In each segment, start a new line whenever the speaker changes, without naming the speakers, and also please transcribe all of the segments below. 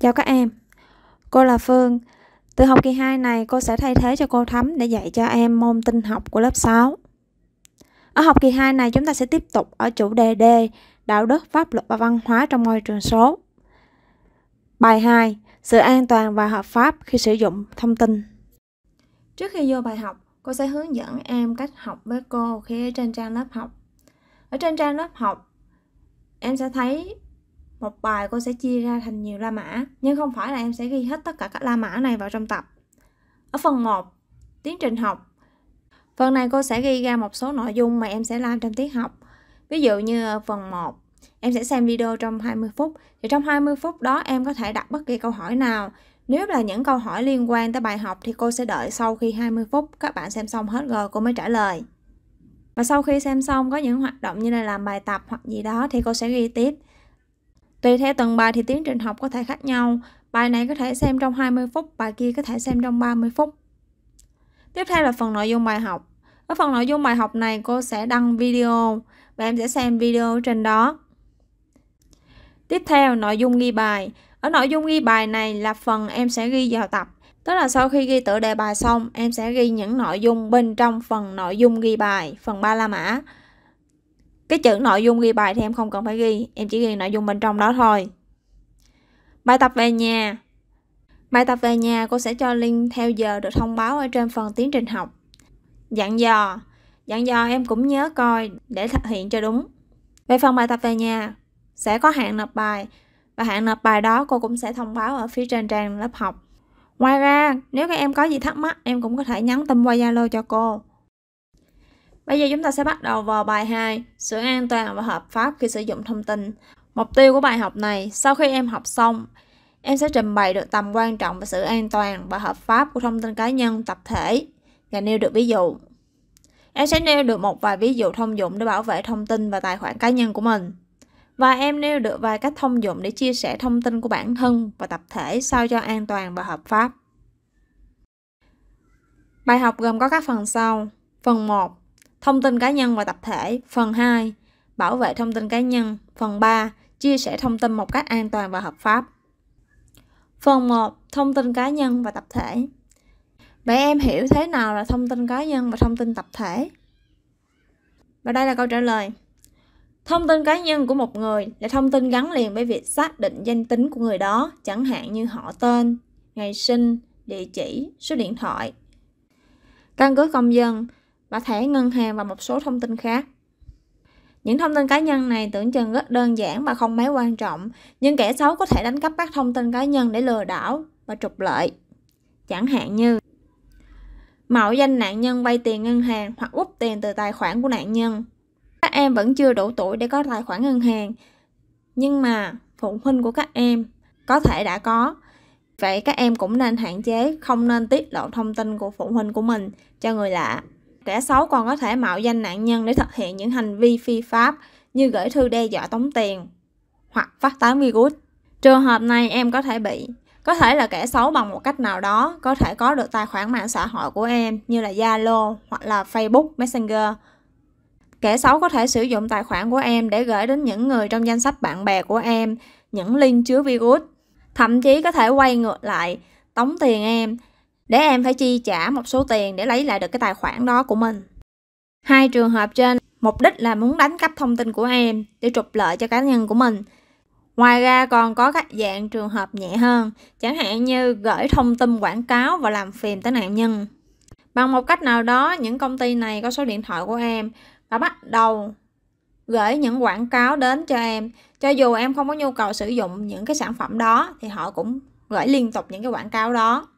Chào các em, cô là Phương. Từ học kỳ 2 này cô sẽ thay thế cho cô Thấm để dạy cho em môn tin học của lớp 6. Ở học kỳ 2 này chúng ta sẽ tiếp tục ở chủ đề D, đạo đức, pháp luật và văn hóa trong môi trường số. Bài 2, sự an toàn và hợp pháp khi sử dụng thông tin. Trước khi vô bài học, cô sẽ hướng dẫn em cách học với cô khi ở trên trang lớp học. Ở trên trang lớp học, em sẽ thấy một bài cô sẽ chia ra thành nhiều la mã, nhưng không phải là em sẽ ghi hết tất cả các la mã này vào trong tập. Ở phần 1, tiến trình học. Phần này cô sẽ ghi ra một số nội dung mà em sẽ làm trong tiết học. Ví dụ như phần 1, em sẽ xem video trong 20 phút. Thì trong 20 phút đó em có thể đặt bất kỳ câu hỏi nào. Nếu là những câu hỏi liên quan tới bài học thì cô sẽ đợi sau khi 20 phút các bạn xem xong hết rồi cô mới trả lời. Và sau khi xem xong có những hoạt động như là làm bài tập hoặc gì đó thì cô sẽ ghi tiếp. Tùy theo từng bài thì tiến trình học có thể khác nhau. Bài này có thể xem trong 20 phút, bài kia có thể xem trong 30 phút. Tiếp theo là phần nội dung bài học. Ở phần nội dung bài học này cô sẽ đăng video và em sẽ xem video trên đó. Tiếp theo nội dung ghi bài. Ở nội dung ghi bài này là phần em sẽ ghi vào tập. Tức là sau khi ghi tựa đề bài xong, em sẽ ghi những nội dung bên trong phần nội dung ghi bài, phần ba la mã. Cái chữ nội dung ghi bài thì em không cần phải ghi, em chỉ ghi nội dung bên trong đó thôi. Bài tập về nhà Bài tập về nhà cô sẽ cho link theo giờ được thông báo ở trên phần tiến trình học. Dặn dò Dặn dò em cũng nhớ coi để thực hiện cho đúng. Về phần bài tập về nhà sẽ có hạn nộp bài và hạn nộp bài đó cô cũng sẽ thông báo ở phía trên trang lớp học. Ngoài ra, nếu các em có gì thắc mắc, em cũng có thể nhắn tin qua Zalo cho cô. Bây giờ chúng ta sẽ bắt đầu vào bài 2, sự an toàn và hợp pháp khi sử dụng thông tin. Mục tiêu của bài học này, sau khi em học xong, em sẽ trình bày được tầm quan trọng về sự an toàn và hợp pháp của thông tin cá nhân, tập thể và nêu được ví dụ. Em sẽ nêu được một vài ví dụ thông dụng để bảo vệ thông tin và tài khoản cá nhân của mình. Và em nêu được vài cách thông dụng để chia sẻ thông tin của bản thân và tập thể sao cho an toàn và hợp pháp. Bài học gồm có các phần sau. Phần 1 Thông tin cá nhân và tập thể, phần 2. Bảo vệ thông tin cá nhân, phần 3. Chia sẻ thông tin một cách an toàn và hợp pháp. Phần 1. Thông tin cá nhân và tập thể. Vậy em hiểu thế nào là thông tin cá nhân và thông tin tập thể? Và đây là câu trả lời. Thông tin cá nhân của một người là thông tin gắn liền với việc xác định danh tính của người đó, chẳng hạn như họ tên, ngày sinh, địa chỉ, số điện thoại. Căn cứ công dân và thẻ ngân hàng và một số thông tin khác. Những thông tin cá nhân này tưởng chừng rất đơn giản và không mấy quan trọng, nhưng kẻ xấu có thể đánh cắp các thông tin cá nhân để lừa đảo và trục lợi. Chẳng hạn như mạo danh nạn nhân vay tiền ngân hàng hoặc rút tiền từ tài khoản của nạn nhân. Các em vẫn chưa đủ tuổi để có tài khoản ngân hàng, nhưng mà phụ huynh của các em có thể đã có. Vậy các em cũng nên hạn chế không nên tiết lộ thông tin của phụ huynh của mình cho người lạ. Kẻ xấu còn có thể mạo danh nạn nhân để thực hiện những hành vi phi pháp như gửi thư đe dọa tống tiền hoặc phát tán virus. Trường hợp này em có thể bị có thể là kẻ xấu bằng một cách nào đó có thể có được tài khoản mạng xã hội của em như là Zalo hoặc là Facebook Messenger. Kẻ xấu có thể sử dụng tài khoản của em để gửi đến những người trong danh sách bạn bè của em những link chứa virus. Thậm chí có thể quay ngược lại, tống tiền em để em phải chi trả một số tiền để lấy lại được cái tài khoản đó của mình. Hai trường hợp trên, mục đích là muốn đánh cắp thông tin của em để trục lợi cho cá nhân của mình. Ngoài ra còn có các dạng trường hợp nhẹ hơn, chẳng hạn như gửi thông tin quảng cáo và làm phiền tới nạn nhân. Bằng một cách nào đó, những công ty này có số điện thoại của em và bắt đầu gửi những quảng cáo đến cho em. Cho dù em không có nhu cầu sử dụng những cái sản phẩm đó thì họ cũng gửi liên tục những cái quảng cáo đó.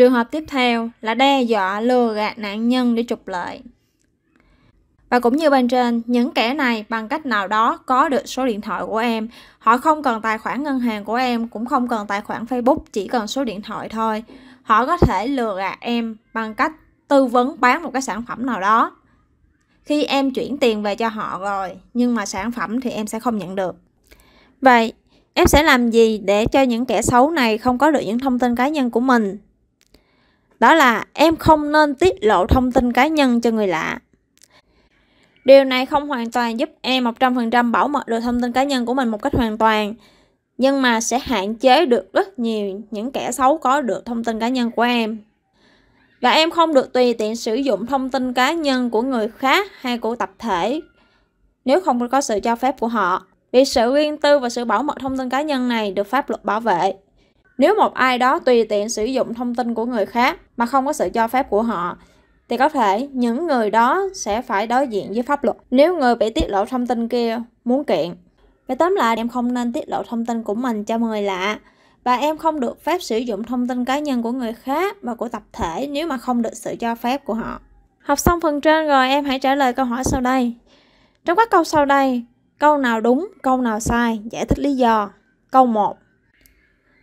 Trường hợp tiếp theo là đe dọa lừa gạt nạn nhân để trục lợi. Và cũng như bên trên, những kẻ này bằng cách nào đó có được số điện thoại của em. Họ không cần tài khoản ngân hàng của em, cũng không cần tài khoản Facebook, chỉ cần số điện thoại thôi. Họ có thể lừa gạt em bằng cách tư vấn bán một cái sản phẩm nào đó. Khi em chuyển tiền về cho họ rồi, nhưng mà sản phẩm thì em sẽ không nhận được. Vậy, em sẽ làm gì để cho những kẻ xấu này không có được những thông tin cá nhân của mình đó là em không nên tiết lộ thông tin cá nhân cho người lạ Điều này không hoàn toàn giúp em một trăm phần trăm bảo mật được thông tin cá nhân của mình một cách hoàn toàn Nhưng mà sẽ hạn chế được rất nhiều những kẻ xấu có được thông tin cá nhân của em Và em không được tùy tiện sử dụng thông tin cá nhân của người khác hay của tập thể Nếu không có sự cho phép của họ Vì sự riêng tư và sự bảo mật thông tin cá nhân này được pháp luật bảo vệ nếu một ai đó tùy tiện sử dụng thông tin của người khác mà không có sự cho phép của họ, thì có thể những người đó sẽ phải đối diện với pháp luật nếu người bị tiết lộ thông tin kia muốn kiện. vậy tóm lại, em không nên tiết lộ thông tin của mình cho người lạ và em không được phép sử dụng thông tin cá nhân của người khác và của tập thể nếu mà không được sự cho phép của họ. Học xong phần trên rồi em hãy trả lời câu hỏi sau đây. Trong các câu sau đây, câu nào đúng, câu nào sai, giải thích lý do. Câu 1.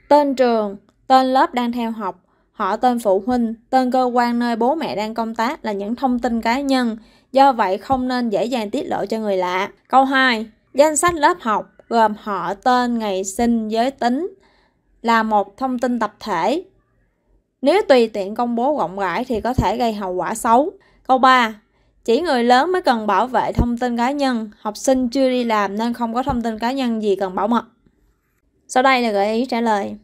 Tên trường, tên lớp đang theo học, họ tên phụ huynh, tên cơ quan nơi bố mẹ đang công tác là những thông tin cá nhân, do vậy không nên dễ dàng tiết lộ cho người lạ. Câu 2. Danh sách lớp học gồm họ, tên, ngày sinh, giới tính là một thông tin tập thể. Nếu tùy tiện công bố rộng rãi thì có thể gây hậu quả xấu. Câu 3. Chỉ người lớn mới cần bảo vệ thông tin cá nhân, học sinh chưa đi làm nên không có thông tin cá nhân gì cần bảo mật. Sau đây là gợi ý trả lời.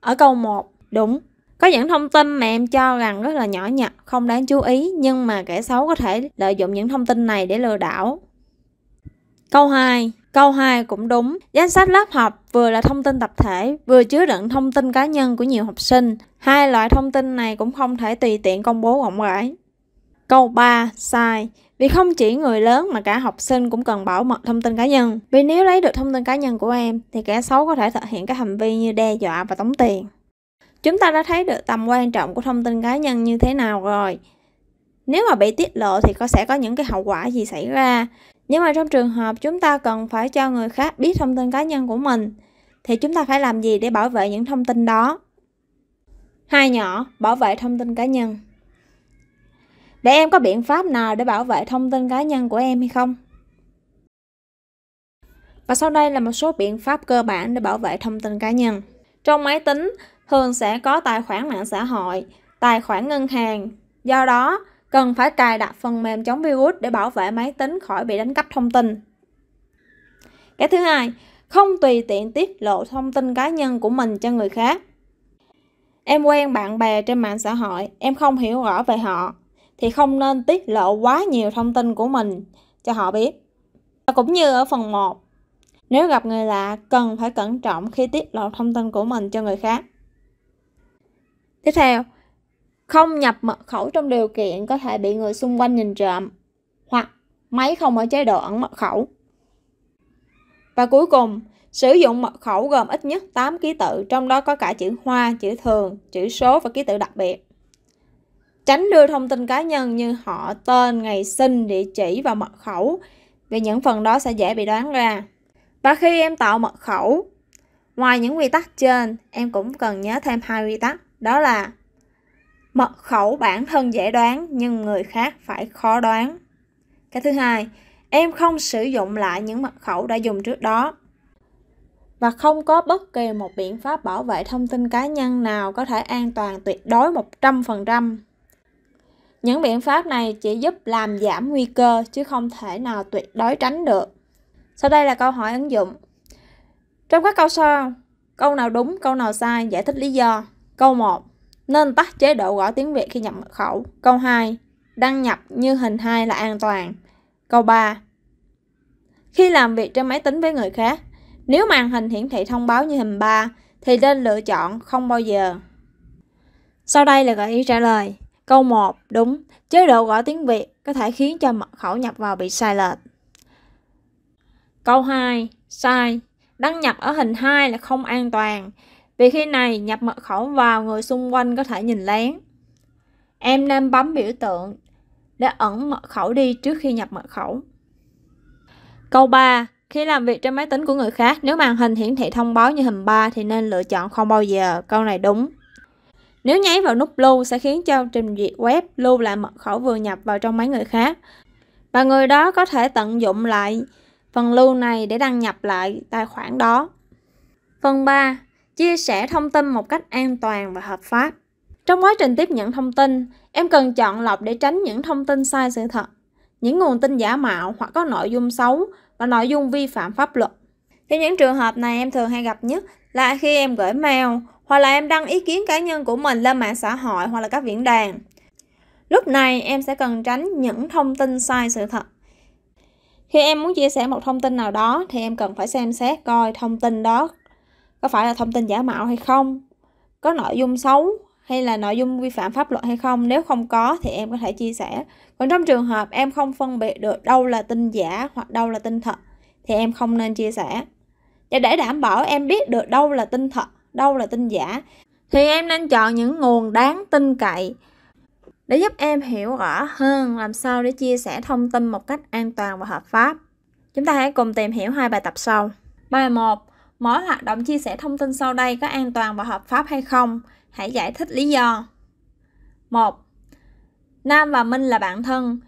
Ở câu 1, đúng. Có những thông tin mà em cho rằng rất là nhỏ nhặt, không đáng chú ý nhưng mà kẻ xấu có thể lợi dụng những thông tin này để lừa đảo. Câu 2, câu 2 cũng đúng. Danh sách lớp học vừa là thông tin tập thể, vừa chứa đựng thông tin cá nhân của nhiều học sinh. Hai loại thông tin này cũng không thể tùy tiện công bố rộng rãi. Câu 3, sai. Vì không chỉ người lớn mà cả học sinh cũng cần bảo mật thông tin cá nhân. Vì nếu lấy được thông tin cá nhân của em thì kẻ xấu có thể thực hiện các hành vi như đe dọa và tống tiền. Chúng ta đã thấy được tầm quan trọng của thông tin cá nhân như thế nào rồi. Nếu mà bị tiết lộ thì có sẽ có những cái hậu quả gì xảy ra. Nhưng mà trong trường hợp chúng ta cần phải cho người khác biết thông tin cá nhân của mình thì chúng ta phải làm gì để bảo vệ những thông tin đó? Hai nhỏ, bảo vệ thông tin cá nhân để em có biện pháp nào để bảo vệ thông tin cá nhân của em hay không? Và sau đây là một số biện pháp cơ bản để bảo vệ thông tin cá nhân. Trong máy tính thường sẽ có tài khoản mạng xã hội, tài khoản ngân hàng. Do đó, cần phải cài đặt phần mềm chống virus để bảo vệ máy tính khỏi bị đánh cắp thông tin. Cái thứ hai, không tùy tiện tiết lộ thông tin cá nhân của mình cho người khác. Em quen bạn bè trên mạng xã hội, em không hiểu rõ về họ, thì không nên tiết lộ quá nhiều thông tin của mình cho họ biết. Và cũng như ở phần 1, nếu gặp người lạ cần phải cẩn trọng khi tiết lộ thông tin của mình cho người khác. Tiếp theo, không nhập mật khẩu trong điều kiện có thể bị người xung quanh nhìn trộm hoặc máy không ở chế độ ẩn mật khẩu. Và cuối cùng, sử dụng mật khẩu gồm ít nhất 8 ký tự, trong đó có cả chữ hoa, chữ thường, chữ số và ký tự đặc biệt tránh đưa thông tin cá nhân như họ, tên, ngày sinh, địa chỉ và mật khẩu vì những phần đó sẽ dễ bị đoán ra. Và khi em tạo mật khẩu, ngoài những quy tắc trên, em cũng cần nhớ thêm hai quy tắc, đó là mật khẩu bản thân dễ đoán nhưng người khác phải khó đoán. Cái thứ hai, em không sử dụng lại những mật khẩu đã dùng trước đó và không có bất kỳ một biện pháp bảo vệ thông tin cá nhân nào có thể an toàn tuyệt đối 100%. Những biện pháp này chỉ giúp làm giảm nguy cơ chứ không thể nào tuyệt đối tránh được. Sau đây là câu hỏi ứng dụng. Trong các câu sau, câu nào đúng, câu nào sai, giải thích lý do. Câu 1. Nên tắt chế độ gõ tiếng Việt khi nhập mật khẩu. Câu 2. Đăng nhập như hình 2 là an toàn. Câu 3. Khi làm việc trên máy tính với người khác, nếu màn hình hiển thị thông báo như hình 3 thì nên lựa chọn không bao giờ. Sau đây là gợi ý trả lời. Câu 1 đúng, chế độ gõ tiếng Việt có thể khiến cho mật khẩu nhập vào bị sai lệch. Câu 2 sai, đăng nhập ở hình 2 là không an toàn vì khi này nhập mật khẩu vào người xung quanh có thể nhìn lén. Em nên bấm biểu tượng để ẩn mật khẩu đi trước khi nhập mật khẩu. Câu 3. Khi làm việc trên máy tính của người khác, nếu màn hình hiển thị thông báo như hình 3 thì nên lựa chọn không bao giờ. Câu này đúng. Nếu nháy vào nút lưu sẽ khiến cho trình duyệt web lưu lại mật khẩu vừa nhập vào trong máy người khác. Và người đó có thể tận dụng lại phần lưu này để đăng nhập lại tài khoản đó. Phần 3. Chia sẻ thông tin một cách an toàn và hợp pháp. Trong quá trình tiếp nhận thông tin, em cần chọn lọc để tránh những thông tin sai sự thật, những nguồn tin giả mạo hoặc có nội dung xấu và nội dung vi phạm pháp luật. Thì những trường hợp này em thường hay gặp nhất là khi em gửi mail hoặc là em đăng ý kiến cá nhân của mình lên mạng xã hội hoặc là các diễn đàn. Lúc này em sẽ cần tránh những thông tin sai sự thật. Khi em muốn chia sẻ một thông tin nào đó thì em cần phải xem xét coi thông tin đó có phải là thông tin giả mạo hay không, có nội dung xấu hay là nội dung vi phạm pháp luật hay không. Nếu không có thì em có thể chia sẻ. Còn trong trường hợp em không phân biệt được đâu là tin giả hoặc đâu là tin thật thì em không nên chia sẻ. Và để đảm bảo em biết được đâu là tin thật đâu là tin giả thì em nên chọn những nguồn đáng tin cậy để giúp em hiểu rõ hơn làm sao để chia sẻ thông tin một cách an toàn và hợp pháp. Chúng ta hãy cùng tìm hiểu hai bài tập sau. Bài 1. Mỗi hoạt động chia sẻ thông tin sau đây có an toàn và hợp pháp hay không? Hãy giải thích lý do. 1. Nam và Minh là bạn thân.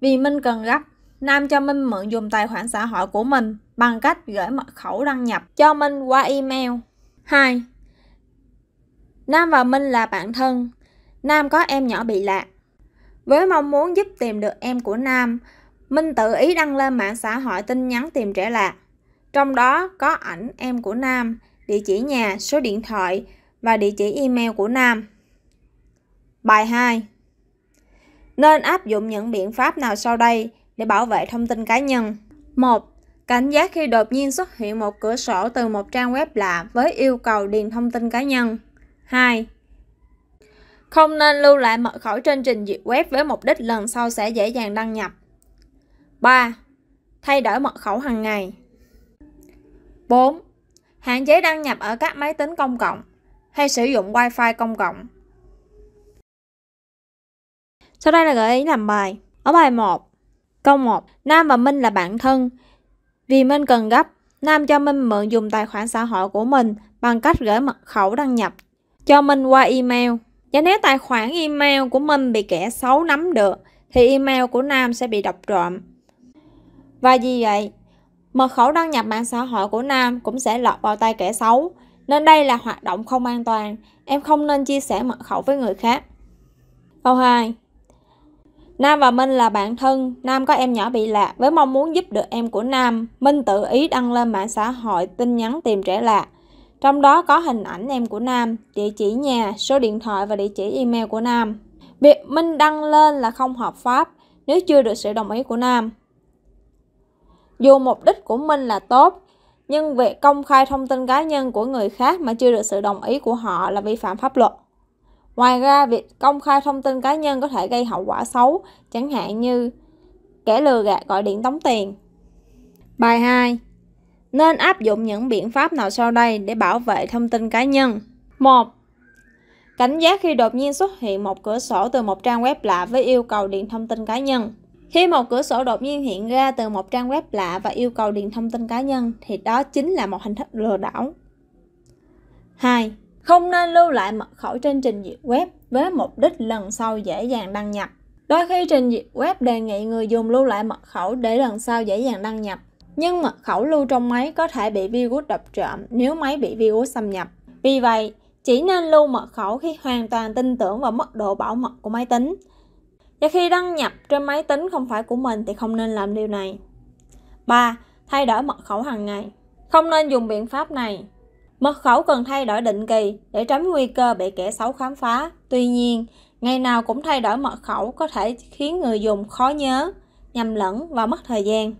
Vì Minh cần gấp, Nam cho Minh mượn dùng tài khoản xã hội của mình bằng cách gửi mật khẩu đăng nhập cho Minh qua email. 2. Nam và Minh là bạn thân. Nam có em nhỏ bị lạc. Với mong muốn giúp tìm được em của Nam, Minh tự ý đăng lên mạng xã hội tin nhắn tìm trẻ lạc. Trong đó có ảnh em của Nam, địa chỉ nhà, số điện thoại và địa chỉ email của Nam. Bài 2 Nên áp dụng những biện pháp nào sau đây để bảo vệ thông tin cá nhân? 1. Cảnh giác khi đột nhiên xuất hiện một cửa sổ từ một trang web lạ với yêu cầu điền thông tin cá nhân. 2. Không nên lưu lại mật khẩu trên trình duyệt web với mục đích lần sau sẽ dễ dàng đăng nhập. 3. Thay đổi mật khẩu hàng ngày. 4. Hạn chế đăng nhập ở các máy tính công cộng hay sử dụng Wi-Fi công cộng. Sau đây là gợi ý làm bài. Ở bài 1, câu 1, Nam và Minh là bạn thân. Vì Minh cần gấp, Nam cho Minh mượn dùng tài khoản xã hội của mình bằng cách gửi mật khẩu đăng nhập cho mình qua email và nếu tài khoản email của mình bị kẻ xấu nắm được thì email của Nam sẽ bị đọc trộm. Và vì vậy, mật khẩu đăng nhập mạng xã hội của Nam cũng sẽ lọt vào tay kẻ xấu. Nên đây là hoạt động không an toàn, em không nên chia sẻ mật khẩu với người khác. Câu 2 Nam và Minh là bạn thân, Nam có em nhỏ bị lạc với mong muốn giúp được em của Nam. Minh tự ý đăng lên mạng xã hội tin nhắn tìm trẻ lạc. Trong đó có hình ảnh em của Nam, địa chỉ nhà, số điện thoại và địa chỉ email của Nam. Việc Minh đăng lên là không hợp pháp nếu chưa được sự đồng ý của Nam. Dù mục đích của Minh là tốt, nhưng việc công khai thông tin cá nhân của người khác mà chưa được sự đồng ý của họ là vi phạm pháp luật. Ngoài ra, việc công khai thông tin cá nhân có thể gây hậu quả xấu, chẳng hạn như kẻ lừa gạt gọi điện tống tiền. Bài 2 nên áp dụng những biện pháp nào sau đây để bảo vệ thông tin cá nhân. 1. Cảnh giác khi đột nhiên xuất hiện một cửa sổ từ một trang web lạ với yêu cầu điện thông tin cá nhân. Khi một cửa sổ đột nhiên hiện ra từ một trang web lạ và yêu cầu điền thông tin cá nhân thì đó chính là một hình thức lừa đảo. 2. Không nên lưu lại mật khẩu trên trình duyệt web với mục đích lần sau dễ dàng đăng nhập. Đôi khi trình duyệt web đề nghị người dùng lưu lại mật khẩu để lần sau dễ dàng đăng nhập, nhưng mật khẩu lưu trong máy có thể bị virus đập trộm nếu máy bị virus xâm nhập. Vì vậy, chỉ nên lưu mật khẩu khi hoàn toàn tin tưởng vào mức độ bảo mật của máy tính. Và khi đăng nhập trên máy tính không phải của mình thì không nên làm điều này. 3. Thay đổi mật khẩu hàng ngày. Không nên dùng biện pháp này. Mật khẩu cần thay đổi định kỳ để tránh nguy cơ bị kẻ xấu khám phá. Tuy nhiên, ngày nào cũng thay đổi mật khẩu có thể khiến người dùng khó nhớ, nhầm lẫn và mất thời gian.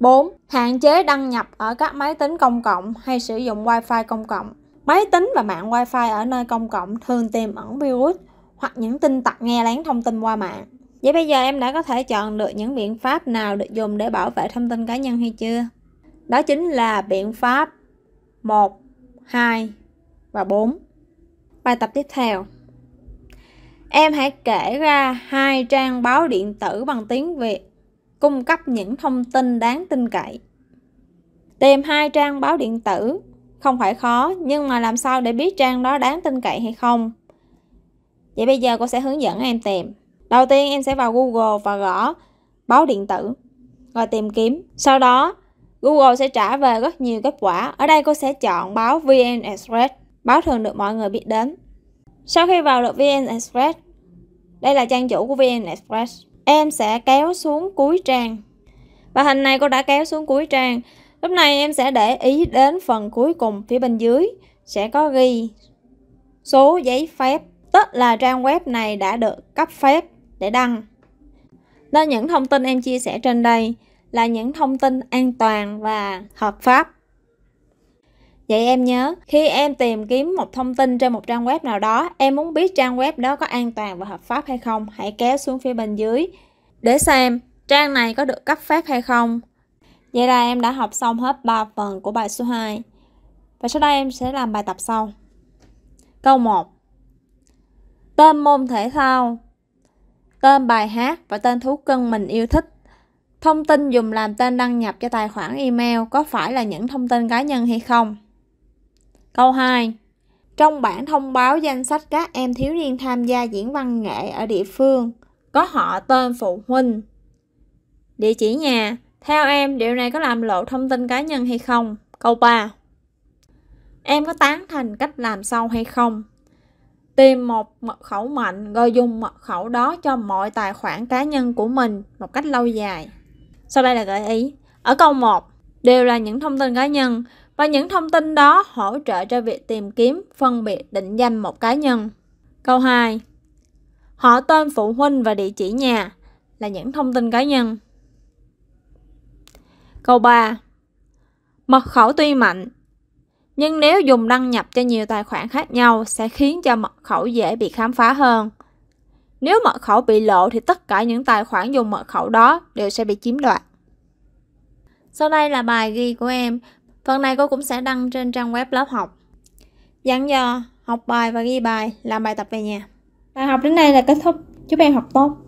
4. Hạn chế đăng nhập ở các máy tính công cộng hay sử dụng Wi-Fi công cộng. Máy tính và mạng Wi-Fi ở nơi công cộng thường tiềm ẩn virus hoặc những tin tặc nghe lén thông tin qua mạng. Vậy bây giờ em đã có thể chọn được những biện pháp nào được dùng để bảo vệ thông tin cá nhân hay chưa? Đó chính là biện pháp 1, 2 và 4. Bài tập tiếp theo. Em hãy kể ra hai trang báo điện tử bằng tiếng Việt cung cấp những thông tin đáng tin cậy. Tìm hai trang báo điện tử không phải khó, nhưng mà làm sao để biết trang đó đáng tin cậy hay không? Vậy bây giờ cô sẽ hướng dẫn em tìm. Đầu tiên em sẽ vào Google và gõ báo điện tử, rồi tìm kiếm. Sau đó Google sẽ trả về rất nhiều kết quả. Ở đây cô sẽ chọn báo VN Express, báo thường được mọi người biết đến. Sau khi vào được VN Express, đây là trang chủ của VN Express em sẽ kéo xuống cuối trang và hình này cô đã kéo xuống cuối trang lúc này em sẽ để ý đến phần cuối cùng phía bên dưới sẽ có ghi số giấy phép tức là trang web này đã được cấp phép để đăng nên những thông tin em chia sẻ trên đây là những thông tin an toàn và hợp pháp Vậy em nhớ, khi em tìm kiếm một thông tin trên một trang web nào đó, em muốn biết trang web đó có an toàn và hợp pháp hay không, hãy kéo xuống phía bên dưới để xem trang này có được cấp phép hay không. Vậy là em đã học xong hết 3 phần của bài số 2. Và sau đây em sẽ làm bài tập sau. Câu 1. Tên môn thể thao, tên bài hát và tên thú cưng mình yêu thích. Thông tin dùng làm tên đăng nhập cho tài khoản email có phải là những thông tin cá nhân hay không? Câu 2. Trong bản thông báo danh sách các em thiếu niên tham gia diễn văn nghệ ở địa phương, có họ tên phụ huynh, địa chỉ nhà. Theo em, điều này có làm lộ thông tin cá nhân hay không? Câu 3. Em có tán thành cách làm sau hay không? Tìm một mật khẩu mạnh rồi dùng mật khẩu đó cho mọi tài khoản cá nhân của mình một cách lâu dài. Sau đây là gợi ý. Ở câu 1, đều là những thông tin cá nhân và những thông tin đó hỗ trợ cho việc tìm kiếm phân biệt định danh một cá nhân. Câu 2. Họ tên phụ huynh và địa chỉ nhà là những thông tin cá nhân. Câu 3. Mật khẩu tuy mạnh, nhưng nếu dùng đăng nhập cho nhiều tài khoản khác nhau sẽ khiến cho mật khẩu dễ bị khám phá hơn. Nếu mật khẩu bị lộ thì tất cả những tài khoản dùng mật khẩu đó đều sẽ bị chiếm đoạt. Sau đây là bài ghi của em. Phần này cô cũng sẽ đăng trên trang web lớp học. Dặn dò, học bài và ghi bài, làm bài tập về nhà. Bài học đến đây là kết thúc. Chúc em học tốt.